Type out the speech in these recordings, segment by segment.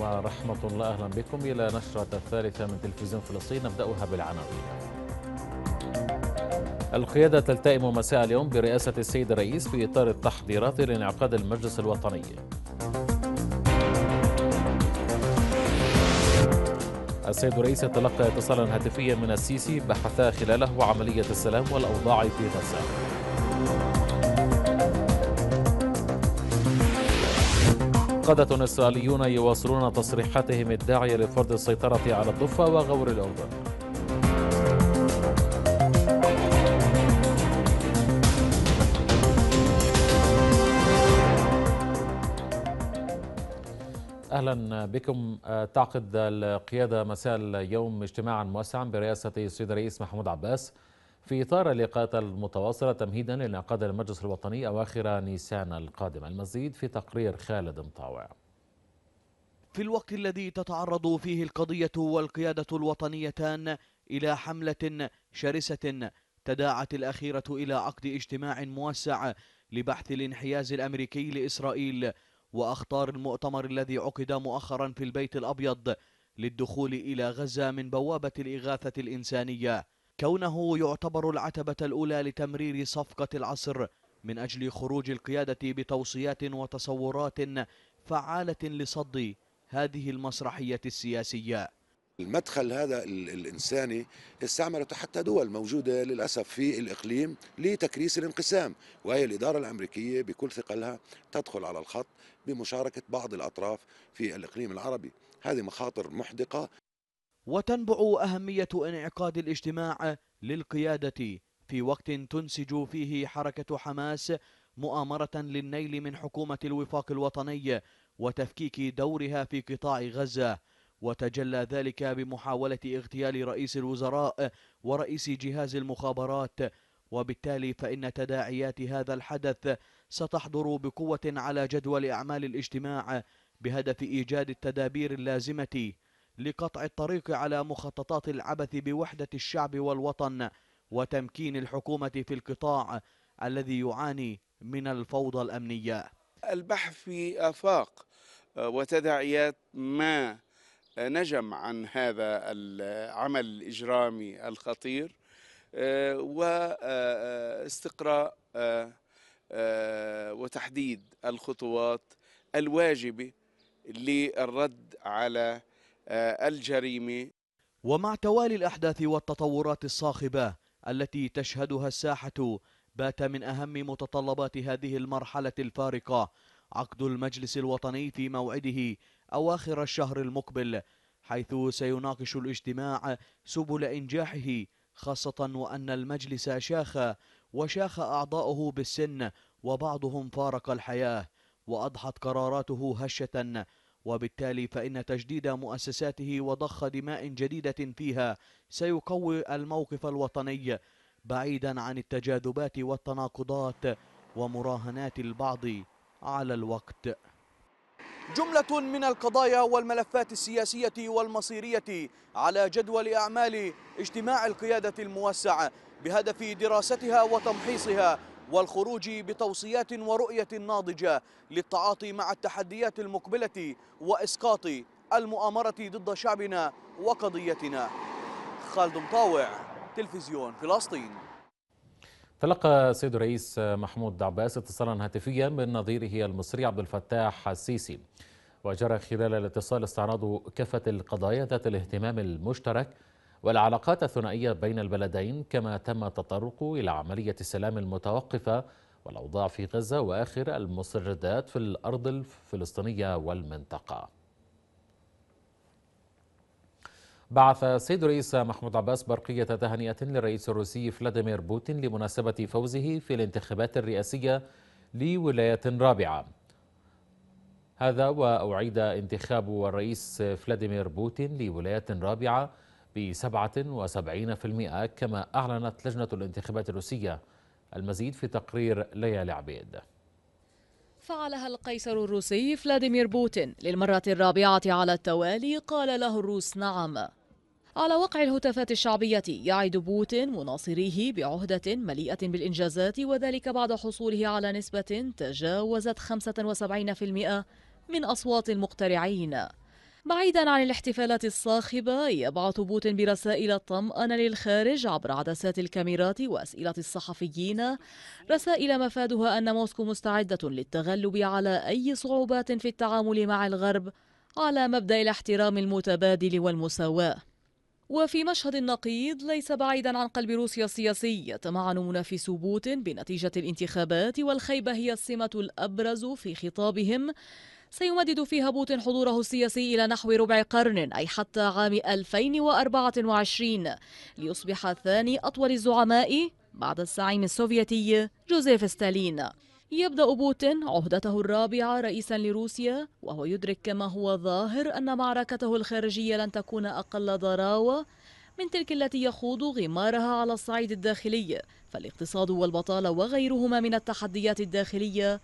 ورحمة الله أهلا بكم إلى نشرة الثالثة من تلفزيون فلسطين نبدأها بالعناوين القيادة تلتئم مساء اليوم برئاسة السيد الرئيس في إطار التحضيرات لانعقاد المجلس الوطني السيد الرئيس تلقى اتصالا هاتفيا من السيسي بحثا خلاله عملية السلام والأوضاع في غزة قادة إسرائيليون يواصلون تصريحاتهم الداعية لفرض السيطرة على الضفة وغور الأردن اهلا بكم آه، تعقد القياده مساء اليوم اجتماعا موسعا برئاسه السيد الرئيس محمود عباس في إطار اللقاءات المتواصلة تمهيدا لانعقاد المجلس الوطني أواخر نيسان القادم المزيد في تقرير خالد مطاوع في الوقت الذي تتعرض فيه القضية والقيادة الوطنيتان إلى حملة شرسة تداعت الأخيرة إلى عقد اجتماع موسع لبحث الانحياز الأمريكي لإسرائيل وأخطار المؤتمر الذي عقد مؤخرا في البيت الأبيض للدخول إلى غزة من بوابة الإغاثة الإنسانية كونه يعتبر العتبة الأولى لتمرير صفقة العصر من أجل خروج القيادة بتوصيات وتصورات فعالة لصد هذه المسرحية السياسية المدخل هذا الإنساني استعملته حتى دول موجودة للأسف في الإقليم لتكريس الانقسام وهي الإدارة الأمريكية بكل ثقلها تدخل على الخط بمشاركة بعض الأطراف في الإقليم العربي هذه مخاطر محدقة وتنبع أهمية انعقاد الاجتماع للقيادة في وقت تنسج فيه حركة حماس مؤامرة للنيل من حكومة الوفاق الوطني وتفكيك دورها في قطاع غزة وتجلى ذلك بمحاولة اغتيال رئيس الوزراء ورئيس جهاز المخابرات وبالتالي فإن تداعيات هذا الحدث ستحضر بقوة على جدول أعمال الاجتماع بهدف إيجاد التدابير اللازمة لقطع الطريق على مخططات العبث بوحدة الشعب والوطن وتمكين الحكومة في القطاع الذي يعاني من الفوضى الأمنية البحث في آفاق آه، وتداعيات ما آه، نجم عن هذا العمل الإجرامي الخطير آه، واستقراء وتحديد الخطوات الواجبة للرد على آه، الجريمه ومع توالي الاحداث والتطورات الصاخبه التي تشهدها الساحه بات من اهم متطلبات هذه المرحله الفارقه عقد المجلس الوطني في موعده اواخر الشهر المقبل حيث سيناقش الاجتماع سبل انجاحه خاصه وان المجلس شاخ وشاخ اعضاؤه بالسن وبعضهم فارق الحياه واضحت قراراته هشه وبالتالي فإن تجديد مؤسساته وضخ دماء جديدة فيها سيقوي الموقف الوطني بعيدا عن التجاذبات والتناقضات ومراهنات البعض على الوقت جملة من القضايا والملفات السياسية والمصيرية على جدول أعمال اجتماع القيادة الموسع بهدف دراستها وتمحيصها والخروج بتوصيات ورؤية ناضجة للتعاطي مع التحديات المقبلة وإسقاط المؤامرة ضد شعبنا وقضيتنا خالد مطاوع تلفزيون فلسطين تلقى سيد الرئيس محمود عباس اتصالا هاتفيا من نظيره المصري عبد الفتاح السيسي وجرى خلال الاتصال استعراض كافة القضايا ذات الاهتمام المشترك والعلاقات الثنائية بين البلدين كما تم التطرق إلى عملية السلام المتوقفة والأوضاع في غزة وآخر المسردات في الأرض الفلسطينية والمنطقة بعث سيد رئيس محمود عباس برقية تهنئة للرئيس الروسي فلاديمير بوتين لمناسبة فوزه في الانتخابات الرئاسية لولاية رابعة هذا وأعيد انتخاب الرئيس فلاديمير بوتين لولاية رابعة ب 77% كما أعلنت لجنة الانتخابات الروسية المزيد في تقرير ليالي عبيد فعلها القيصر الروسي فلاديمير بوتين للمرة الرابعة على التوالي قال له الروس نعم على وقع الهتافات الشعبية يعد بوتين مناصريه بعهدة مليئة بالإنجازات وذلك بعد حصوله على نسبة تجاوزت 75% من أصوات المقترعين بعيدا عن الاحتفالات الصاخبة يبعث بوتين برسائل طمأنة للخارج عبر عدسات الكاميرات وأسئلة الصحفيين رسائل مفادها أن موسكو مستعدة للتغلب على أي صعوبات في التعامل مع الغرب على مبدأ الاحترام المتبادل والمساواة وفي مشهد نقيض ليس بعيدا عن قلب روسيا السياسي يتمعن منافسو بوتين بنتيجة الانتخابات والخيبة هي السمة الأبرز في خطابهم سيمدد في هبوط حضوره السياسي إلى نحو ربع قرن أي حتى عام 2024 ليصبح ثاني أطول الزعماء بعد الزعيم السوفيتي جوزيف ستالين يبدأ بوتين عهدته الرابعة رئيسا لروسيا وهو يدرك كما هو ظاهر أن معركته الخارجية لن تكون أقل ضراوة من تلك التي يخوض غمارها على الصعيد الداخلي فالاقتصاد والبطالة وغيرهما من التحديات الداخلية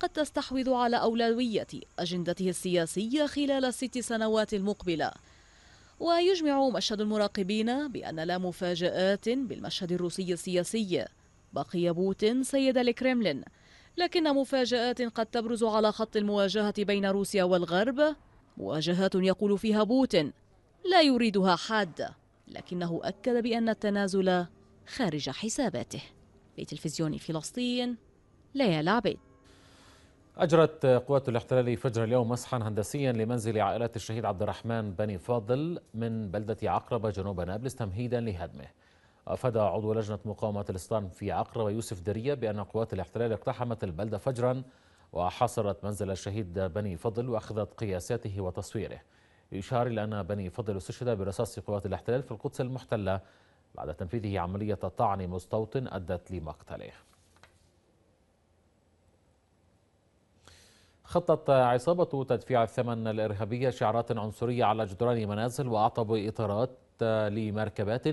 قد تستحوذ على أولوية أجندته السياسية خلال الست سنوات المقبلة ويجمع مشهد المراقبين بأن لا مفاجآت بالمشهد الروسي السياسي بقي بوتين سيد الكرملين لكن مفاجآت قد تبرز على خط المواجهة بين روسيا والغرب مواجهات يقول فيها بوتين لا يريدها حادة لكنه أكد بأن التنازل خارج حساباته لتلفزيون فلسطين ليلى عبيد أجرت قوات الاحتلال فجر اليوم مسحا هندسيا لمنزل عائلة الشهيد عبد الرحمن بني فاضل من بلدة عقربة جنوب نابلس تمهيدا لهدمه أفاد عضو لجنة مقاومة الإسلام في عقربة يوسف درية بأن قوات الاحتلال اقتحمت البلدة فجرا وحاصرت منزل الشهيد بني فضل وأخذت قياساته وتصويره يشار إلى أن بني فضل استشهد برصاص قوات الاحتلال في القدس المحتلة بعد تنفيذه عملية طعن مستوطن أدت لمقتله خطت عصابة تدفيع الثمن الإرهابية شعارات عنصرية على جدران منازل وأعطب إطارات لمركبات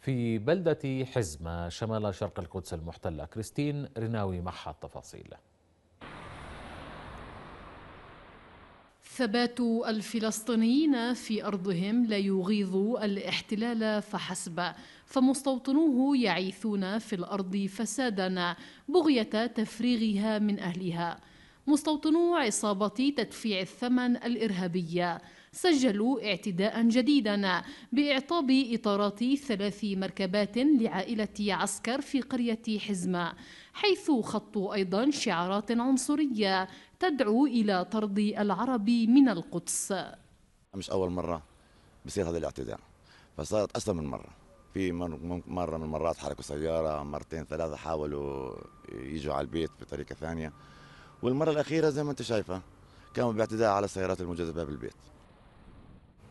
في بلدة حزمة شمال شرق القدس المحتلة كريستين رناوي معها التفاصيل ثبات الفلسطينيين في أرضهم لا يغيظ الاحتلال فحسب فمستوطنوه يعيثون في الأرض فسادا بغية تفريغها من أهلها مستوطنو عصابة تدفيع الثمن الإرهابية سجلوا اعتداء جديدا بإعطاب إطارات ثلاث مركبات لعائلة عسكر في قرية حزمة حيث خطوا أيضا شعارات عنصرية تدعو إلى طرد العرب من القدس مش أول مرة بصير هذا الاعتداء فصارت أكثر من مرة في مرة من المرات حركوا سيارة مرتين ثلاثة حاولوا يجوا على البيت بطريقة ثانية والمرة الأخيرة زي ما أنت شايفة قاموا باعتداء على السيارات المجذبة بالبيت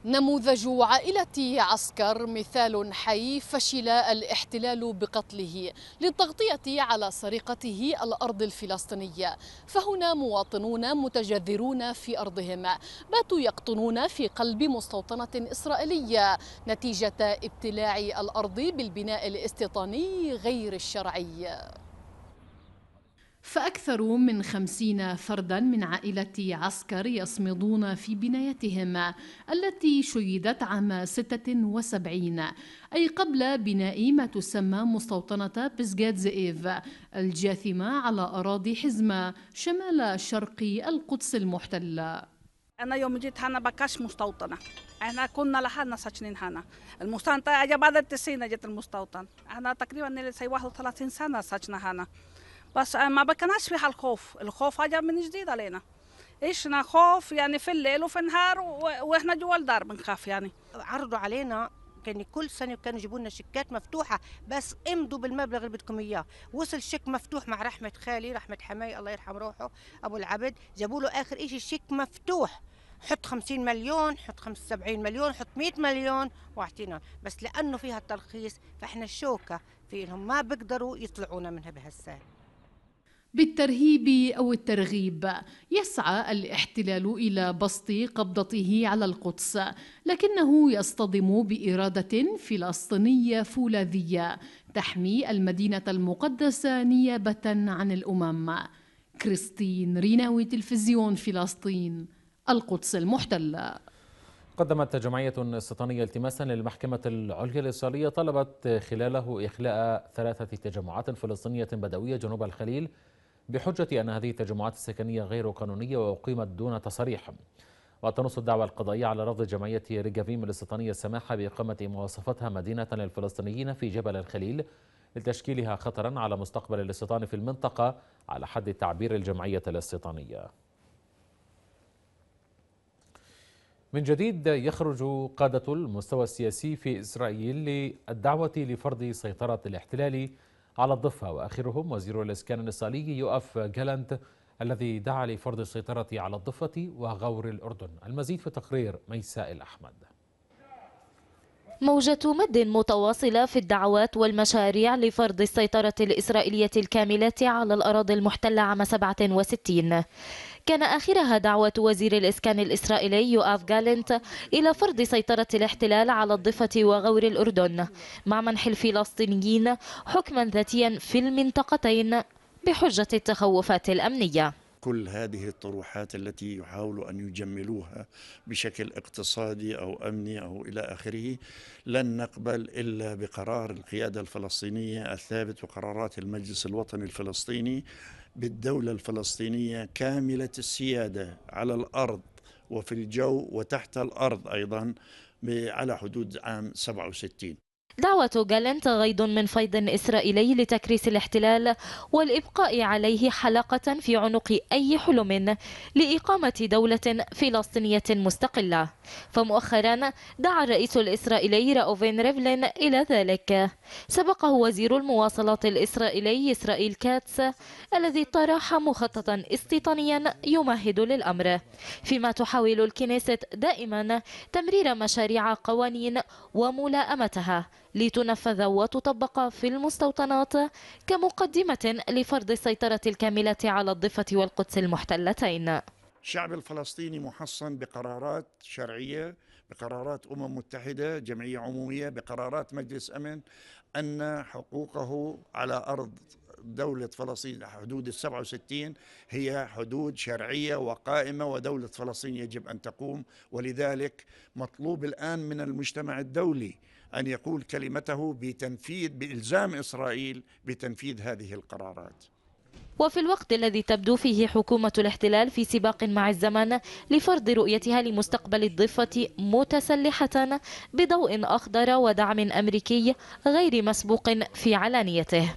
نموذج عائلة عسكر مثال حي فشل الاحتلال بقتله للتغطية على سرقته الأرض الفلسطينية فهنا مواطنون متجذرون في أرضهم باتوا يقطنون في قلب مستوطنة إسرائيلية نتيجة ابتلاع الأرض بالبناء الاستيطاني غير الشرعي فأكثر من خمسين فردا من عائلة عسكر يصمدون في بنايتهم التي شيدت عام 76 أي قبل بناء ما تسمى مستوطنة بسجاد زئيف الجاثمة على أراضي حزمة شمال شرق القدس المحتلة أنا يوم جيت هنا بكاش مستوطنة احنا كنا لحالنا ساكنين هنا المستوطنة بعد التسعين جت المستوطن احنا تقريبا سي 31 سنة ساكنة هنا بس آه، ما بكناش في هالخوف الخوف حاجه من جديد علينا عشنا خوف يعني في الليل وفي النهار واحنا جوا الدار بنخاف يعني عرضوا علينا كان كل سنه كانوا يجيبوا لنا شيكات مفتوحه بس امضوا بالمبلغ اللي بدكم اياه وصل شيك مفتوح مع رحمه خالي رحمه حماي الله يرحم روحه ابو العبد جابوا له اخر شيء شيك مفتوح حط 50 مليون حط 75 مليون حط 100 مليون واعطينا بس لانه فيها الترخيص فاحنا الشوكه في إنهم ما بيقدروا يطلعونا منها بهالسهل بالترهيب او الترغيب يسعى الاحتلال الى بسط قبضته على القدس لكنه يصطدم باراده فلسطينيه فولاذيه تحمي المدينه المقدسه نيابه عن الامم كريستين ريناوي تلفزيون فلسطين القدس المحتله قدمت جمعية استيطانية التماسا للمحكمة العليا الإسرائيلية طلبت خلاله إخلاء ثلاثة تجمعات فلسطينية بدوية جنوب الخليل بحجة أن هذه التجمعات السكنية غير قانونية وأقيمت دون تصريح وتنص الدعوة القضائية على رفض جمعية ريجافيم الاستيطانية السماحة بإقامة مواصفتها مدينة للفلسطينيين في جبل الخليل لتشكيلها خطرا على مستقبل الاستيطان في المنطقة على حد تعبير الجمعية الاستيطانية من جديد يخرج قادة المستوى السياسي في إسرائيل للدعوة لفرض سيطرة الاحتلال على الضفة وآخرهم وزير الإسكان الإسرائيلي يؤف جالانت الذي دعا لفرض السيطرة على الضفة وغور الأردن المزيد في تقرير ميساء الأحمد موجة مد متواصلة في الدعوات والمشاريع لفرض السيطرة الإسرائيلية الكاملة على الأراضي المحتلة عام 67 كان آخرها دعوة وزير الإسكان الإسرائيلي يؤاف جالنت إلى فرض سيطرة الاحتلال على الضفة وغور الأردن مع منح الفلسطينيين حكما ذاتيا في المنطقتين بحجة التخوفات الأمنية كل هذه الطروحات التي يحاولوا أن يجملوها بشكل اقتصادي أو أمني أو إلى آخره لن نقبل إلا بقرار القيادة الفلسطينية الثابت وقرارات المجلس الوطني الفلسطيني بالدولة الفلسطينية كاملة السيادة على الأرض وفي الجو وتحت الأرض أيضا على حدود عام 67 دعوة جالنت غيض من فيض إسرائيلي لتكريس الاحتلال والإبقاء عليه حلقة في عنق أي حلم لإقامة دولة فلسطينية مستقلة فمؤخرا دعا الرئيس الإسرائيلي رأوفين ريفلين إلى ذلك سبقه وزير المواصلات الإسرائيلي إسرائيل كاتس الذي طرح مخططا استيطانيا يمهد للأمر فيما تحاول الكنيست دائما تمرير مشاريع قوانين وملائمتها لتنفذ وتطبق في المستوطنات كمقدمة لفرض السيطرة الكاملة على الضفة والقدس المحتلتين الشعب الفلسطيني محصن بقرارات شرعية بقرارات أمم متحدة جمعية عمومية بقرارات مجلس أمن أن حقوقه على أرض دولة فلسطين حدود ال 67 هي حدود شرعية وقائمة ودولة فلسطين يجب أن تقوم ولذلك مطلوب الآن من المجتمع الدولي أن يقول كلمته بتنفيذ بإلزام إسرائيل بتنفيذ هذه القرارات وفي الوقت الذي تبدو فيه حكومة الاحتلال في سباق مع الزمن لفرض رؤيتها لمستقبل الضفة متسلحة بضوء أخضر ودعم أمريكي غير مسبوق في علانيته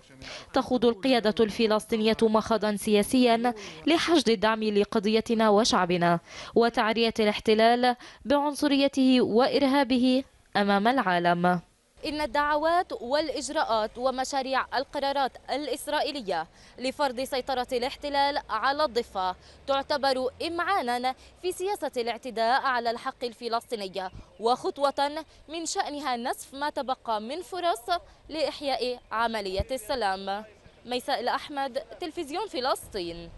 تخوض القيادة الفلسطينية مخاضا سياسيا لحشد الدعم لقضيتنا وشعبنا وتعرية الاحتلال بعنصريته وإرهابه أمام العالم إن الدعوات والإجراءات ومشاريع القرارات الإسرائيلية لفرض سيطرة الاحتلال على الضفة تعتبر إمعانا في سياسة الاعتداء على الحق الفلسطيني وخطوة من شأنها نسف ما تبقى من فرص لإحياء عملية السلام ميساء الأحمد تلفزيون فلسطين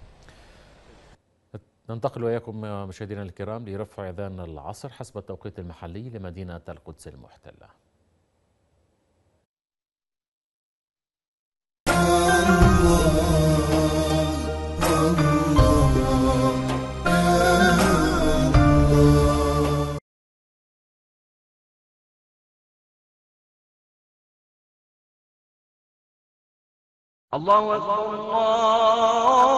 ننتقل وإياكم مشاهدينا الكرام لرفع أذان العصر حسب التوقيت المحلي لمدينة القدس المحتلة الله أكبر الله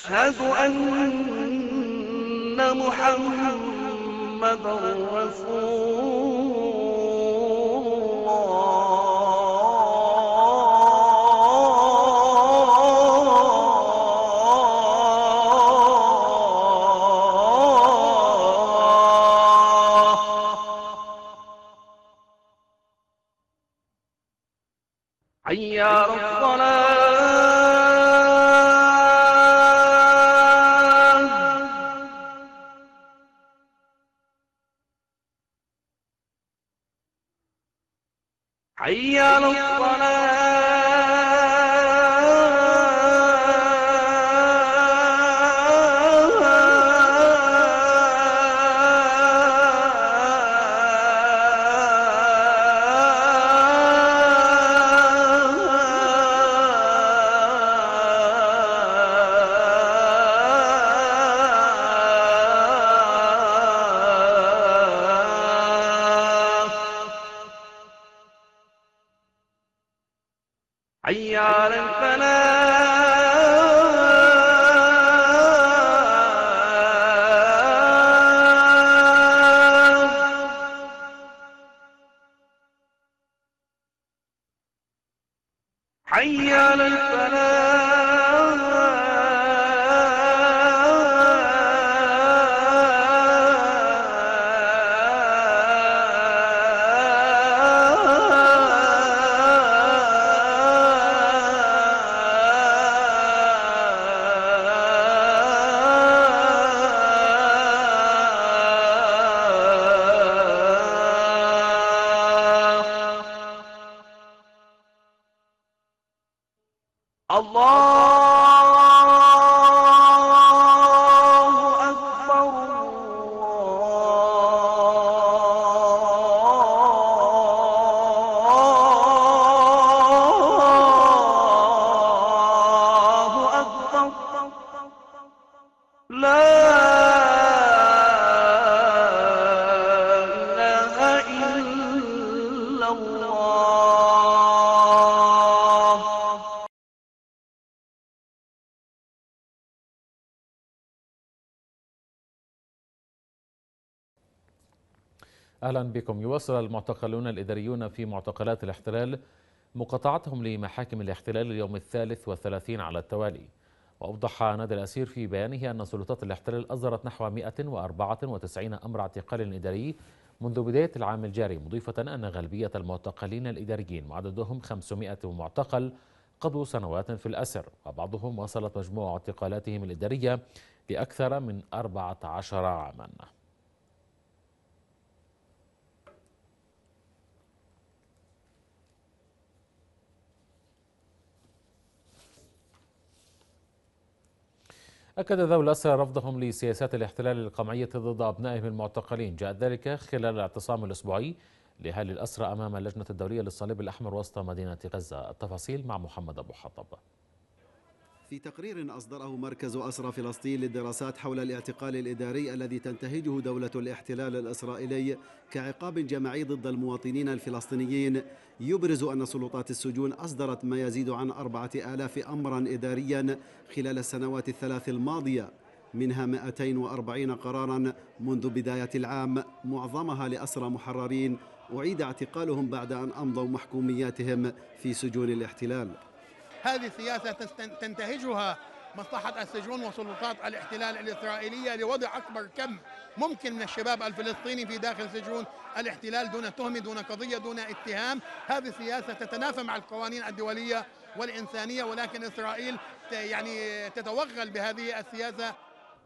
أشهد أن محمد رسول Allah أهلا بكم يواصل المعتقلون الإداريون في معتقلات الاحتلال مقاطعتهم لمحاكم الاحتلال اليوم الثالث والثلاثين على التوالي وأوضح نادى الأسير في بيانه أن سلطات الاحتلال أصدرت نحو 194 أمر اعتقال إداري منذ بداية العام الجاري مضيفة أن غالبية المعتقلين الإداريين وعددهم 500 معتقل قضوا سنوات في الأسر وبعضهم وصلت مجموع اعتقالاتهم الإدارية لأكثر من 14 عاماً أكد ذوي الأسرى رفضهم لسياسات الاحتلال القمعية ضد أبنائهم المعتقلين جاء ذلك خلال الاعتصام الأسبوعي لأهالي الأسرى أمام اللجنة الدولية للصليب الأحمر وسط مدينة غزة التفاصيل مع محمد أبو حطب في تقرير أصدره مركز أسرى فلسطين للدراسات حول الاعتقال الإداري الذي تنتهجه دولة الاحتلال الإسرائيلي كعقاب جماعي ضد المواطنين الفلسطينيين يبرز أن سلطات السجون أصدرت ما يزيد عن أربعة آلاف أمرا إداريا خلال السنوات الثلاث الماضية منها 240 قرارا منذ بداية العام معظمها لأسرى محررين أعيد اعتقالهم بعد أن أمضوا محكومياتهم في سجون الاحتلال هذه السياسة تنتهجها مصلحة السجون وسلطات الاحتلال الإسرائيلية لوضع أكبر كم ممكن من الشباب الفلسطيني في داخل سجون الاحتلال دون تهمة دون قضية دون اتهام هذه سياسة تتنافى مع القوانين الدولية والإنسانية ولكن إسرائيل يعني تتوغل بهذه السياسة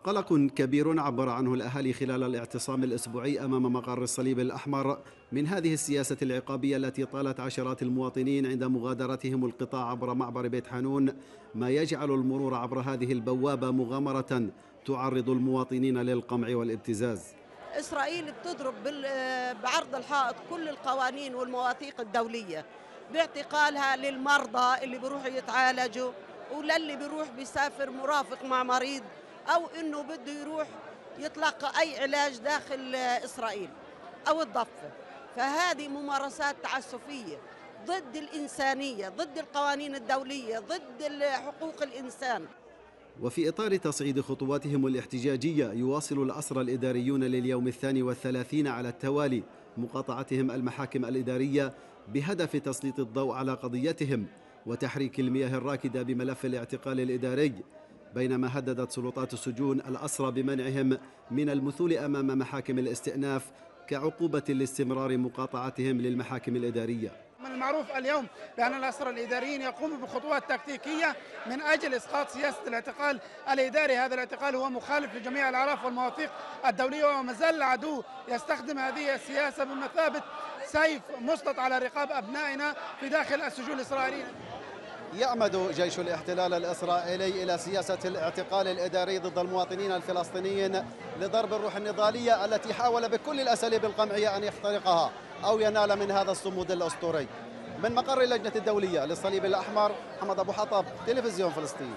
قلق كبير عبر عنه الأهالي خلال الاعتصام الأسبوعي أمام مقر الصليب الأحمر من هذه السياسة العقابية التي طالت عشرات المواطنين عند مغادرتهم القطاع عبر معبر بيت حانون ما يجعل المرور عبر هذه البوابة مغامرة تعرض المواطنين للقمع والابتزاز إسرائيل بتضرب بعرض الحائط كل القوانين والمواثيق الدولية باعتقالها للمرضى اللي بيروحوا يتعالجوا وللي بيروح بيسافر مرافق مع مريض او انه بده يروح يطلق اي علاج داخل اسرائيل او الضفه فهذه ممارسات تعسفيه ضد الانسانيه ضد القوانين الدوليه ضد حقوق الانسان وفي إطار تصعيد خطواتهم الاحتجاجية يواصل الأسرى الإداريون لليوم الثاني والثلاثين على التوالي مقاطعتهم المحاكم الإدارية بهدف تسليط الضوء على قضيتهم وتحريك المياه الراكدة بملف الاعتقال الإداري بينما هددت سلطات السجون الأسرى بمنعهم من المثول أمام محاكم الاستئناف كعقوبة لاستمرار مقاطعتهم للمحاكم الإدارية من المعروف اليوم بأن الأسرى الإداريين يقوموا بخطوات تكتيكية من أجل إسقاط سياسة الاعتقال الإداري هذا الاعتقال هو مخالف لجميع الأعراف والمواثيق الدولية وما زال العدو يستخدم هذه السياسة بمثابة سيف مسلط على رقاب أبنائنا في داخل السجون الإسرائيلية يعمد جيش الاحتلال الإسرائيلي إلى سياسة الاعتقال الإداري ضد المواطنين الفلسطينيين لضرب الروح النضالية التي حاول بكل الأساليب القمعية أن يخترقها أو ينال من هذا الصمود الأسطوري من مقر اللجنة الدولية للصليب الأحمر محمد أبو حطب تلفزيون فلسطين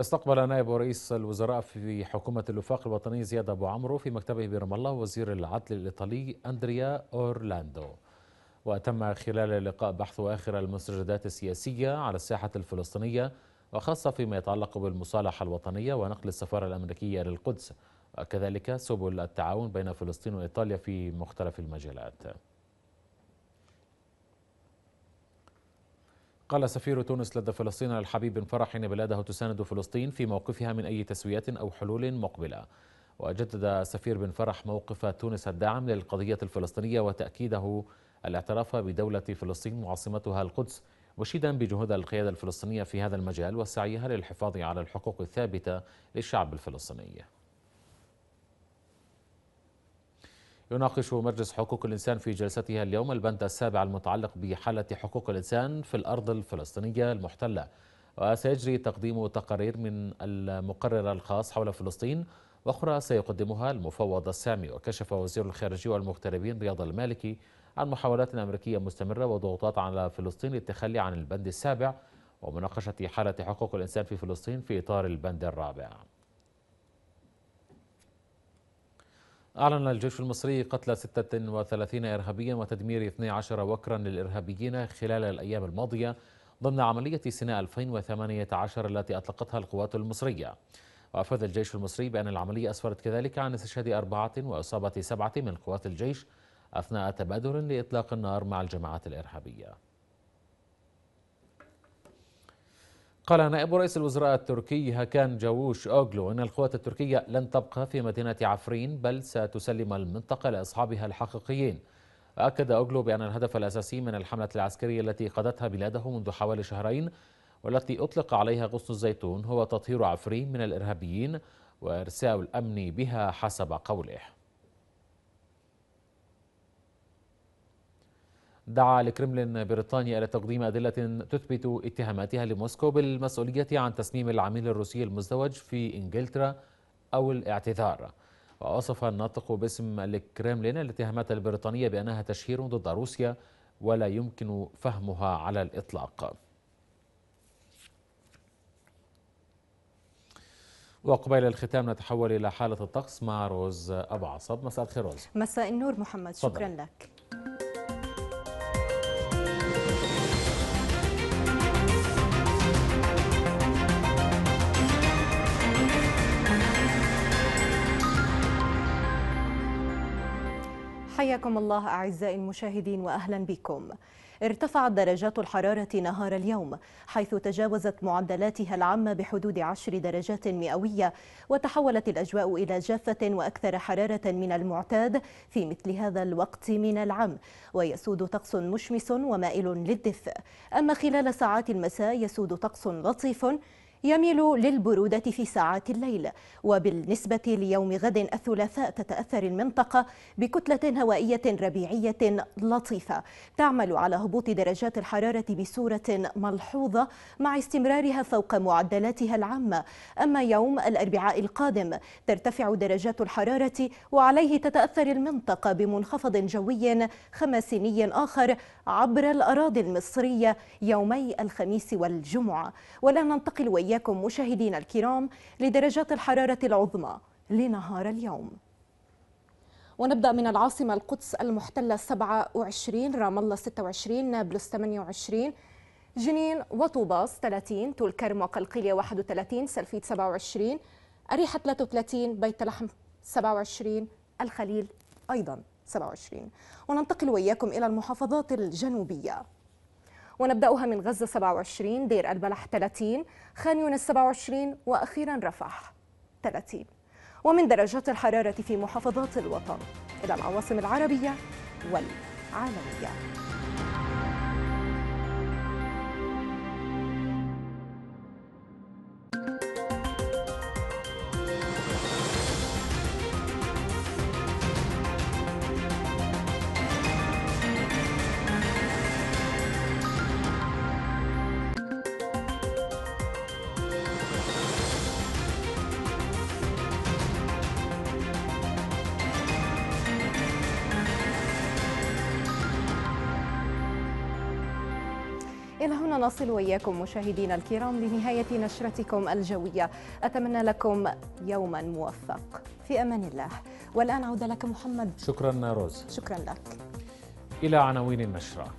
استقبل نائب رئيس الوزراء في حكومة الوفاق الوطني زياد أبو عمرو في مكتبه برام الله وزير العدل الإيطالي أندريا أورلاندو وتم خلال اللقاء بحث آخر المستجدات السياسية على الساحة الفلسطينية وخاصة فيما يتعلق بالمصالحة الوطنية ونقل السفارة الأمريكية للقدس وكذلك سبل التعاون بين فلسطين وإيطاليا في مختلف المجالات قال سفير تونس لدى فلسطين الحبيب بن فرح ان بلاده تساند فلسطين في موقفها من اي تسويات او حلول مقبله. وجدد سفير بن فرح موقف تونس الدعم للقضيه الفلسطينيه وتاكيده الاعتراف بدولة فلسطين وعاصمتها القدس مشيدا بجهود القيادة الفلسطينية في هذا المجال وسعيها للحفاظ على الحقوق الثابتة للشعب الفلسطيني يناقش مجلس حقوق الإنسان في جلستها اليوم البند السابع المتعلق بحالة حقوق الإنسان في الأرض الفلسطينية المحتلة وسيجري تقديم تقارير من المقرر الخاص حول فلسطين وأخرى سيقدمها المفوض السامي وكشف وزير الخارجية والمغتربين رياض المالكي عن محاولات أمريكية مستمرة وضغوطات على فلسطين للتخلي عن البند السابع ومناقشة حالة حقوق الإنسان في فلسطين في إطار البند الرابع أعلن الجيش المصري قتل 36 إرهابيا وتدمير 12 وكرا للإرهابيين خلال الأيام الماضية ضمن عملية سيناء 2018 التي أطلقتها القوات المصرية وأفاد الجيش المصري بأن العملية أسفرت كذلك عن استشهاد أربعة وإصابة سبعة من قوات الجيش أثناء تبادل لإطلاق النار مع الجماعات الإرهابية قال نائب رئيس الوزراء التركي هكان جاووش أوغلو أن القوات التركية لن تبقى في مدينة عفرين بل ستسلم المنطقة لأصحابها الحقيقيين أكد أوغلو بأن الهدف الأساسي من الحملة العسكرية التي قادتها بلاده منذ حوالي شهرين والتي أطلق عليها غصن الزيتون هو تطهير عفرين من الإرهابيين وإرساء الأمن بها حسب قوله دعا الكرملين بريطانيا إلى تقديم أدلة تثبت اتهاماتها لموسكو بالمسؤولية عن تسميم العميل الروسي المزدوج في إنجلترا أو الاعتذار ووصف الناطق باسم الكرملين الاتهامات البريطانية بأنها تشهير ضد روسيا ولا يمكن فهمها على الإطلاق وقبيل الختام نتحول إلى حالة الطقس مع روز أبو عصب مساء الخير روز مساء النور محمد شكرا صدر. لك حياكم الله أعزائي المشاهدين وأهلا بكم ارتفعت درجات الحرارة نهار اليوم حيث تجاوزت معدلاتها العامة بحدود عشر درجات مئوية وتحولت الأجواء إلى جافة وأكثر حرارة من المعتاد في مثل هذا الوقت من العام ويسود طقس مشمس ومائل للدفء أما خلال ساعات المساء يسود طقس لطيف يميل للبرودة في ساعات الليل وبالنسبة ليوم غد الثلاثاء تتأثر المنطقة بكتلة هوائية ربيعية لطيفة تعمل على هبوط درجات الحرارة بصورة ملحوظة مع استمرارها فوق معدلاتها العامة أما يوم الأربعاء القادم ترتفع درجات الحرارة وعليه تتأثر المنطقة بمنخفض جوي خماسيني آخر عبر الأراضي المصرية يومي الخميس والجمعة والآن ننتقل وإياه وإياكم مشاهدينا الكرام لدرجات الحرارة العظمى لنهار اليوم ونبدأ من العاصمة القدس المحتلة 27 رام الله 26 نابلس 28 جنين وطوباس 30 طول كرم وقلقية 31 سلفيت 27 أريحة 33 بيت لحم 27 الخليل أيضا 27 وننتقل وإياكم إلى المحافظات الجنوبية ونبدأها من غزة 27 دير البلح 30 خان يونس 27 وأخيرا رفح 30 ومن درجات الحرارة في محافظات الوطن إلى العواصم العربية والعالمية إلى هنا نصل وإياكم مشاهدينا الكرام لنهاية نشرتكم الجوية أتمنى لكم يوما موفق في أمان الله والآن عود لك محمد شكرا روز شكرا لك إلى عناوين النشرة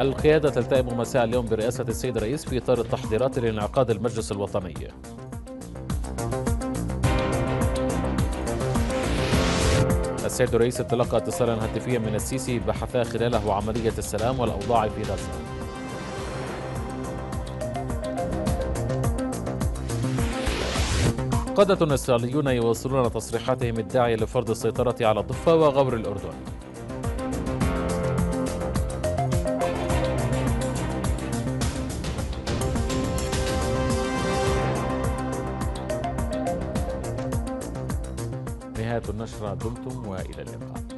القيادة تلتئم مساء اليوم برئاسة السيد الرئيس في إطار التحضيرات لانعقاد المجلس الوطني السيد الرئيس تلقى اتصالا هاتفيا من السيسي بحثا خلاله عملية السلام والأوضاع في غزة قادة إسرائيليون يواصلون تصريحاتهم الداعية لفرض السيطرة على الضفة وغور الأردن دمتم والى اللقاء